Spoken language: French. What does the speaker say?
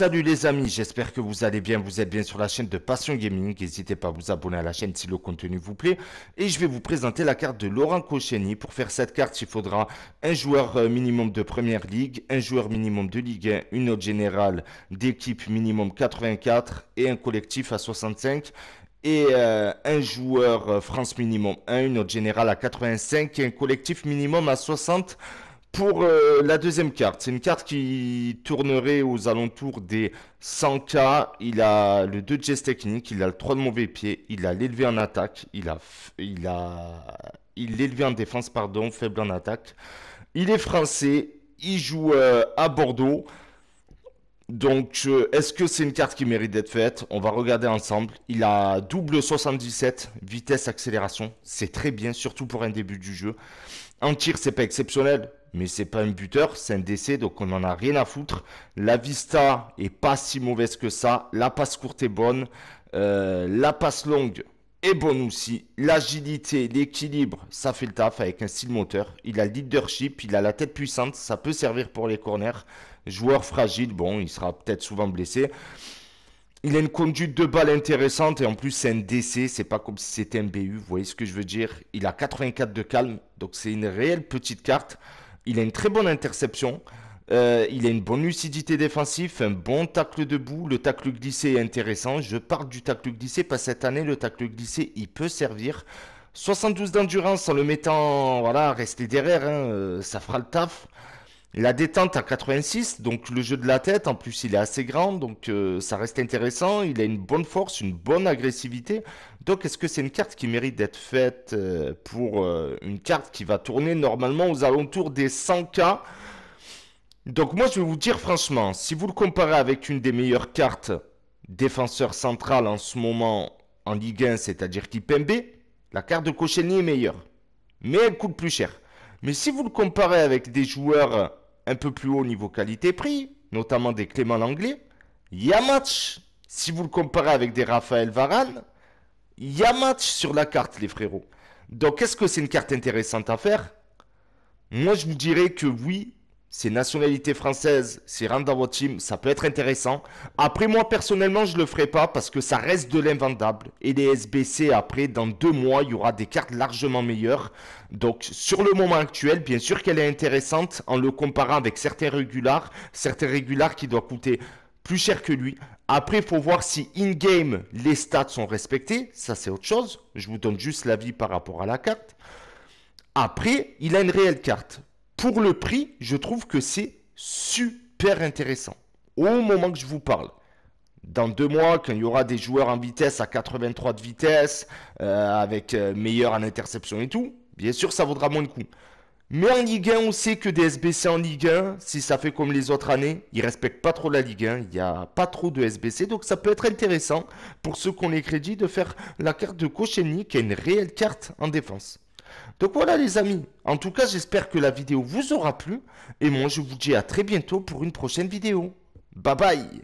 Salut les amis, j'espère que vous allez bien, vous êtes bien sur la chaîne de Passion Gaming, n'hésitez pas à vous abonner à la chaîne si le contenu vous plaît. Et je vais vous présenter la carte de Laurent Cochenny. Pour faire cette carte, il faudra un joueur euh, minimum de Première Ligue, un joueur minimum de Ligue 1, une note générale d'équipe minimum 84 et un collectif à 65 et euh, un joueur euh, France minimum 1, une note générale à 85 et un collectif minimum à 60. Pour euh, la deuxième carte, c'est une carte qui tournerait aux alentours des 100K. Il a le 2 de geste technique, il a le 3 de mauvais pied, il a l'élevé en attaque, il a, il a, il l'élevé en défense, pardon, faible en attaque. Il est français, il joue euh, à Bordeaux. Donc, euh, est-ce que c'est une carte qui mérite d'être faite On va regarder ensemble. Il a double 77, vitesse, accélération. C'est très bien, surtout pour un début du jeu. En tir, c'est pas exceptionnel, mais c'est pas un buteur, c'est un décès, donc on en a rien à foutre. La vista est pas si mauvaise que ça. La passe courte est bonne. Euh, la passe longue, et bon aussi, l'agilité, l'équilibre, ça fait le taf avec un style moteur. Il a le leadership, il a la tête puissante, ça peut servir pour les corners. Joueur fragile, bon, il sera peut-être souvent blessé. Il a une conduite de balle intéressante et en plus c'est un DC, c'est pas comme si c'était un BU, vous voyez ce que je veux dire. Il a 84 de calme, donc c'est une réelle petite carte. Il a une très bonne interception. Euh, il a une bonne lucidité défensive, un bon tacle debout. Le tacle glissé est intéressant. Je parle du tacle glissé parce cette année, le tacle glissé, il peut servir. 72 d'endurance en le mettant, voilà, rester derrière, hein, euh, ça fera le taf. La détente à 86, donc le jeu de la tête, en plus il est assez grand, donc euh, ça reste intéressant, il a une bonne force, une bonne agressivité. Donc est-ce que c'est une carte qui mérite d'être faite pour une carte qui va tourner normalement aux alentours des 100K donc moi, je vais vous dire franchement, si vous le comparez avec une des meilleures cartes défenseur central en ce moment en Ligue 1, c'est-à-dire Kipembe, la carte de Koscielny est meilleure. Mais elle coûte plus cher. Mais si vous le comparez avec des joueurs un peu plus haut niveau qualité-prix, notamment des Clément Langlais, il y a match. Si vous le comparez avec des Raphaël Varane, il y a match sur la carte, les frérots. Donc, est-ce que c'est une carte intéressante à faire Moi, je vous dirais que oui, c'est nationalité française, c'est rentre dans votre team, ça peut être intéressant. Après, moi, personnellement, je le ferai pas parce que ça reste de l'invendable. Et les SBC, après, dans deux mois, il y aura des cartes largement meilleures. Donc, sur le moment actuel, bien sûr qu'elle est intéressante en le comparant avec certains régulars, certains régulars qui doivent coûter plus cher que lui. Après, il faut voir si in-game les stats sont respectés. Ça, c'est autre chose. Je vous donne juste l'avis par rapport à la carte. Après, il a une réelle carte pour le prix, je trouve que c'est super intéressant. Au moment que je vous parle, dans deux mois, quand il y aura des joueurs en vitesse à 83 de vitesse, euh, avec euh, meilleur en interception et tout, bien sûr, ça vaudra moins de coup. Mais en Ligue 1, on sait que des SBC en Ligue 1, si ça fait comme les autres années, ils respectent pas trop la Ligue 1, il n'y a pas trop de SBC, donc ça peut être intéressant pour ceux qui ont les crédits de faire la carte de Kocheny, qui est une réelle carte en défense. Donc voilà les amis, en tout cas j'espère que la vidéo vous aura plu et moi je vous dis à très bientôt pour une prochaine vidéo. Bye bye